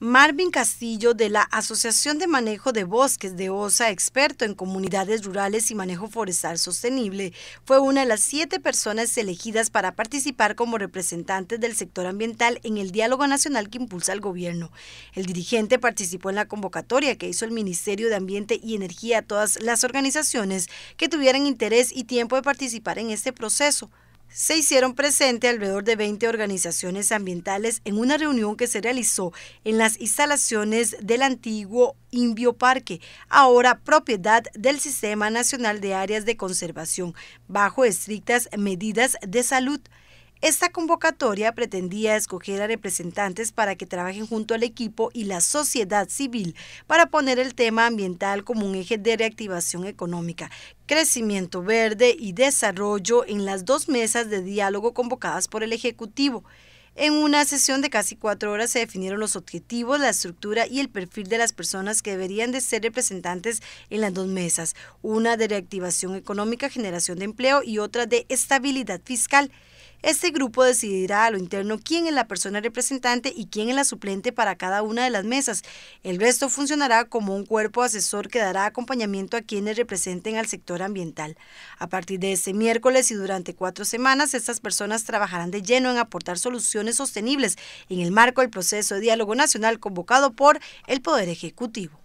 Marvin Castillo de la Asociación de Manejo de Bosques de OSA, experto en comunidades rurales y manejo forestal sostenible, fue una de las siete personas elegidas para participar como representantes del sector ambiental en el diálogo nacional que impulsa el gobierno. El dirigente participó en la convocatoria que hizo el Ministerio de Ambiente y Energía a todas las organizaciones que tuvieran interés y tiempo de participar en este proceso se hicieron presente alrededor de 20 organizaciones ambientales en una reunión que se realizó en las instalaciones del antiguo Invioparque, ahora propiedad del Sistema Nacional de Áreas de Conservación, bajo estrictas medidas de salud. Esta convocatoria pretendía escoger a representantes para que trabajen junto al equipo y la sociedad civil para poner el tema ambiental como un eje de reactivación económica, crecimiento verde y desarrollo en las dos mesas de diálogo convocadas por el Ejecutivo. En una sesión de casi cuatro horas se definieron los objetivos, la estructura y el perfil de las personas que deberían de ser representantes en las dos mesas, una de reactivación económica, generación de empleo y otra de estabilidad fiscal. Este grupo decidirá a lo interno quién es la persona representante y quién es la suplente para cada una de las mesas. El resto funcionará como un cuerpo asesor que dará acompañamiento a quienes representen al sector ambiental. A partir de este miércoles y durante cuatro semanas, estas personas trabajarán de lleno en aportar soluciones sostenibles en el marco del proceso de diálogo nacional convocado por el Poder Ejecutivo.